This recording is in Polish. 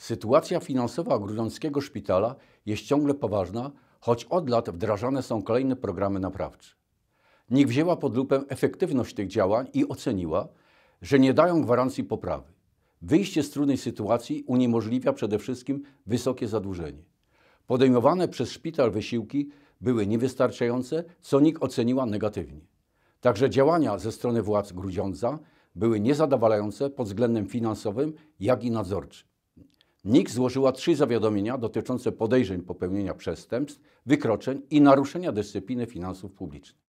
Sytuacja finansowa grudzińskiego szpitala jest ciągle poważna, choć od lat wdrażane są kolejne programy naprawcze. NIK wzięła pod lupę efektywność tych działań i oceniła, że nie dają gwarancji poprawy. Wyjście z trudnej sytuacji uniemożliwia przede wszystkim wysokie zadłużenie. Podejmowane przez szpital wysiłki były niewystarczające, co NIK oceniła negatywnie. Także działania ze strony władz Grudziądza były niezadowalające pod względem finansowym, jak i nadzorczym. NIK złożyła trzy zawiadomienia dotyczące podejrzeń popełnienia przestępstw, wykroczeń i naruszenia dyscypliny finansów publicznych.